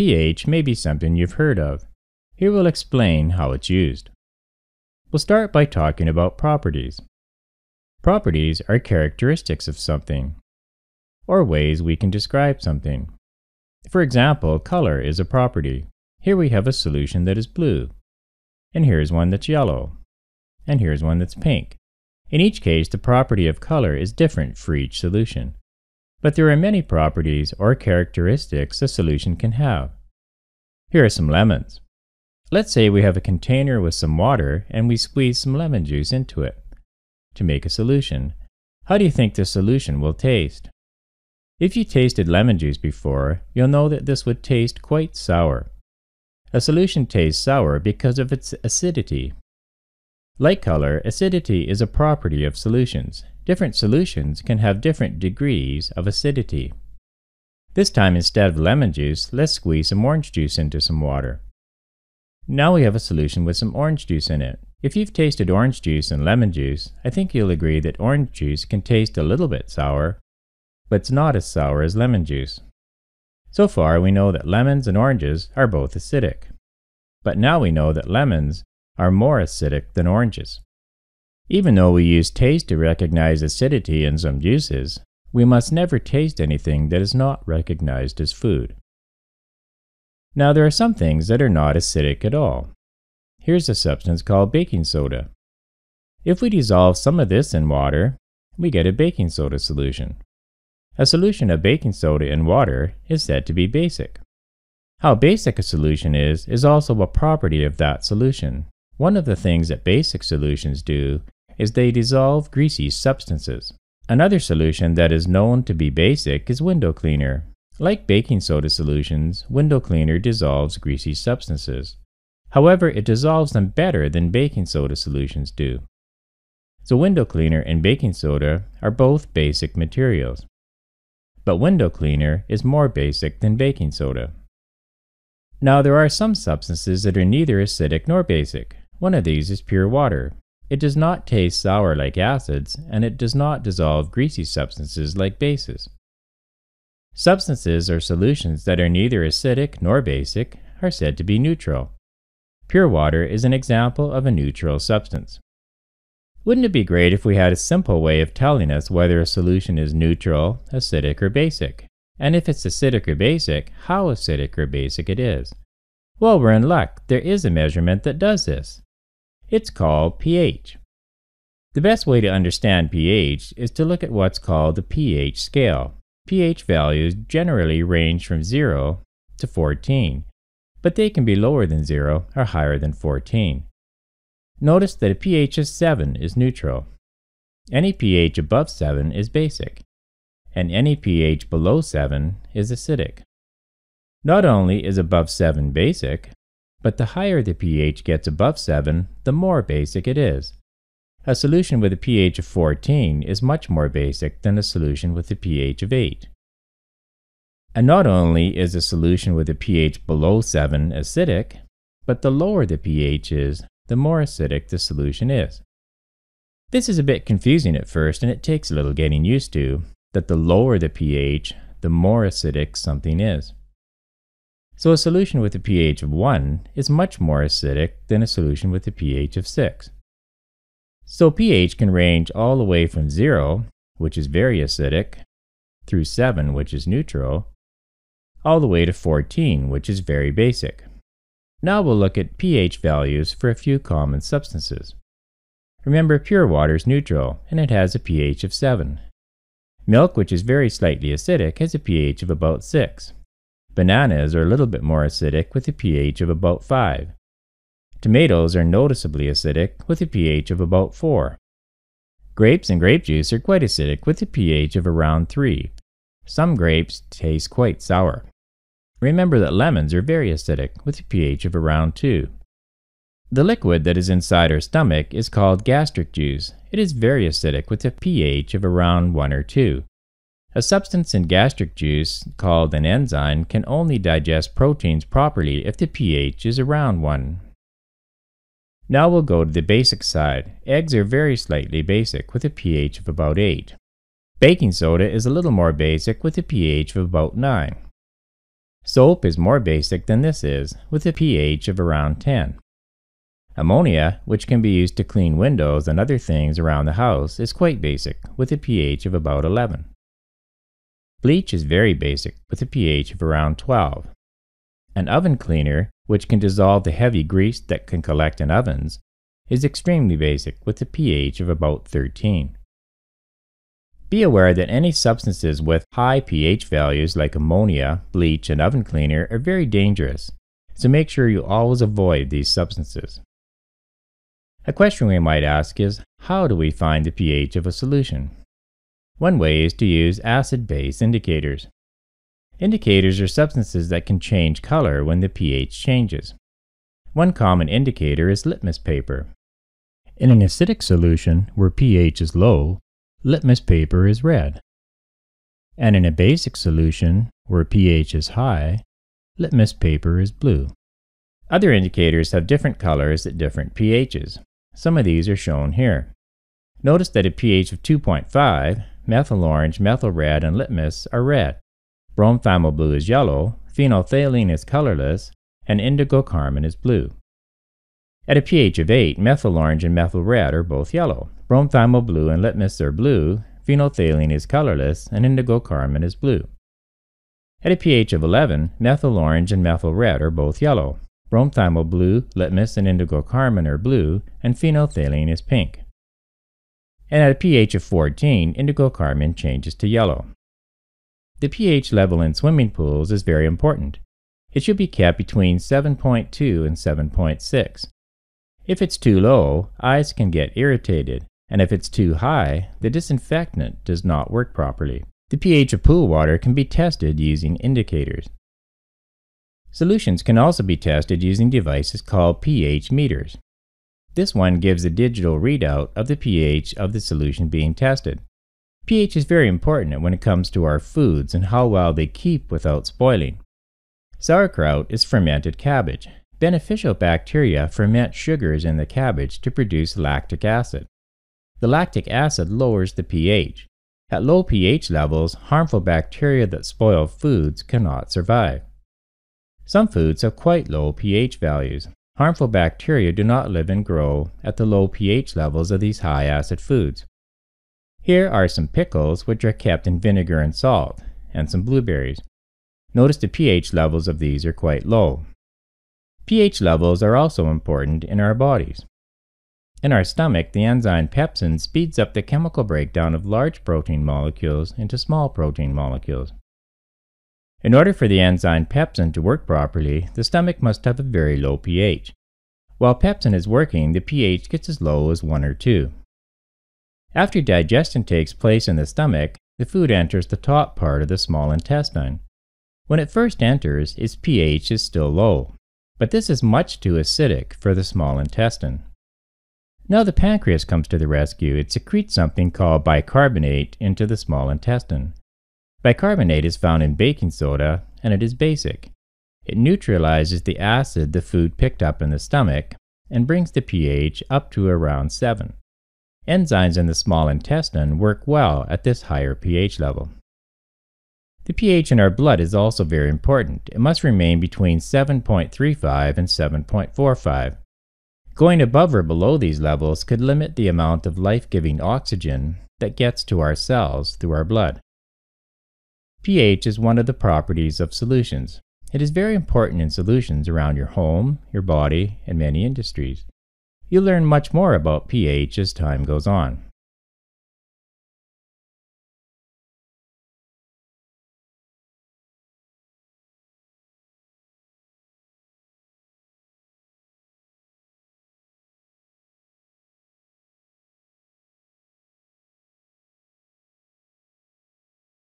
pH may be something you've heard of. Here we'll explain how it's used. We'll start by talking about properties. Properties are characteristics of something, or ways we can describe something. For example, color is a property. Here we have a solution that is blue, and here's one that's yellow, and here's one that's pink. In each case, the property of color is different for each solution but there are many properties or characteristics a solution can have. Here are some lemons. Let's say we have a container with some water and we squeeze some lemon juice into it to make a solution. How do you think the solution will taste? If you tasted lemon juice before, you'll know that this would taste quite sour. A solution tastes sour because of its acidity. Like color, acidity is a property of solutions, different solutions can have different degrees of acidity. This time instead of lemon juice, let's squeeze some orange juice into some water. Now we have a solution with some orange juice in it. If you've tasted orange juice and lemon juice, I think you'll agree that orange juice can taste a little bit sour, but it's not as sour as lemon juice. So far we know that lemons and oranges are both acidic. But now we know that lemons are more acidic than oranges. Even though we use taste to recognize acidity in some juices, we must never taste anything that is not recognized as food. Now there are some things that are not acidic at all. Here's a substance called baking soda. If we dissolve some of this in water, we get a baking soda solution. A solution of baking soda in water is said to be basic. How basic a solution is, is also a property of that solution. One of the things that basic solutions do is they dissolve greasy substances. Another solution that is known to be basic is window cleaner. Like baking soda solutions, window cleaner dissolves greasy substances. However, it dissolves them better than baking soda solutions do. So window cleaner and baking soda are both basic materials. But window cleaner is more basic than baking soda. Now there are some substances that are neither acidic nor basic. One of these is pure water. It does not taste sour like acids, and it does not dissolve greasy substances like bases. Substances or solutions that are neither acidic nor basic are said to be neutral. Pure water is an example of a neutral substance. Wouldn't it be great if we had a simple way of telling us whether a solution is neutral, acidic, or basic? And if it's acidic or basic, how acidic or basic it is? Well, we're in luck. There is a measurement that does this. It's called pH. The best way to understand pH is to look at what's called the pH scale. pH values generally range from 0 to 14, but they can be lower than 0 or higher than 14. Notice that a pH of 7 is neutral. Any pH above 7 is basic, and any pH below 7 is acidic. Not only is above 7 basic, but the higher the pH gets above 7, the more basic it is. A solution with a pH of 14 is much more basic than a solution with a pH of 8. And not only is a solution with a pH below 7 acidic, but the lower the pH is, the more acidic the solution is. This is a bit confusing at first and it takes a little getting used to that the lower the pH, the more acidic something is. So a solution with a pH of 1 is much more acidic than a solution with a pH of 6. So pH can range all the way from 0, which is very acidic, through 7, which is neutral, all the way to 14, which is very basic. Now we'll look at pH values for a few common substances. Remember, pure water is neutral, and it has a pH of 7. Milk, which is very slightly acidic, has a pH of about 6. Bananas are a little bit more acidic with a pH of about 5. Tomatoes are noticeably acidic with a pH of about 4. Grapes and grape juice are quite acidic with a pH of around 3. Some grapes taste quite sour. Remember that lemons are very acidic with a pH of around 2. The liquid that is inside our stomach is called gastric juice. It is very acidic with a pH of around 1 or 2. A substance in gastric juice, called an enzyme, can only digest proteins properly if the pH is around 1. Now we'll go to the basic side. Eggs are very slightly basic, with a pH of about 8. Baking soda is a little more basic, with a pH of about 9. Soap is more basic than this is, with a pH of around 10. Ammonia, which can be used to clean windows and other things around the house, is quite basic, with a pH of about 11. Bleach is very basic, with a pH of around 12. An oven cleaner, which can dissolve the heavy grease that can collect in ovens, is extremely basic, with a pH of about 13. Be aware that any substances with high pH values like ammonia, bleach, and oven cleaner are very dangerous, so make sure you always avoid these substances. A question we might ask is, how do we find the pH of a solution? One way is to use acid-base indicators. Indicators are substances that can change color when the pH changes. One common indicator is litmus paper. In an acidic solution where pH is low, litmus paper is red. And in a basic solution where pH is high, litmus paper is blue. Other indicators have different colors at different pHs. Some of these are shown here. Notice that a pH of 2.5 methyl orange, methyl red, and litmus are red. Bromethymyl blue is yellow, phenolphthalein is colorless, and indigo carmine is blue. At a pH of 8, methyl orange and methyl red are both yellow. Bromethymyl blue and litmus are blue, phenolphthalein is colorless, and indigo carmine is blue. At a pH of 11, methyl orange and methyl red are both yellow. Bromethymyl blue, litmus, and indigo carmine are blue, and phenolphthalein is pink and at a pH of 14, indigo carmine changes to yellow. The pH level in swimming pools is very important. It should be kept between 7.2 and 7.6. If it's too low, eyes can get irritated, and if it's too high, the disinfectant does not work properly. The pH of pool water can be tested using indicators. Solutions can also be tested using devices called pH meters. This one gives a digital readout of the pH of the solution being tested. pH is very important when it comes to our foods and how well they keep without spoiling. Sauerkraut is fermented cabbage. Beneficial bacteria ferment sugars in the cabbage to produce lactic acid. The lactic acid lowers the pH. At low pH levels, harmful bacteria that spoil foods cannot survive. Some foods have quite low pH values. Harmful bacteria do not live and grow at the low pH levels of these high acid foods. Here are some pickles which are kept in vinegar and salt, and some blueberries. Notice the pH levels of these are quite low. pH levels are also important in our bodies. In our stomach, the enzyme pepsin speeds up the chemical breakdown of large protein molecules into small protein molecules. In order for the enzyme pepsin to work properly, the stomach must have a very low pH. While pepsin is working, the pH gets as low as 1 or 2. After digestion takes place in the stomach, the food enters the top part of the small intestine. When it first enters, its pH is still low, but this is much too acidic for the small intestine. Now the pancreas comes to the rescue. It secretes something called bicarbonate into the small intestine. Bicarbonate is found in baking soda and it is basic. It neutralizes the acid the food picked up in the stomach and brings the pH up to around 7. Enzymes in the small intestine work well at this higher pH level. The pH in our blood is also very important. It must remain between 7.35 and 7.45. Going above or below these levels could limit the amount of life giving oxygen that gets to our cells through our blood pH is one of the properties of solutions. It is very important in solutions around your home, your body, and many industries. You'll learn much more about pH as time goes on.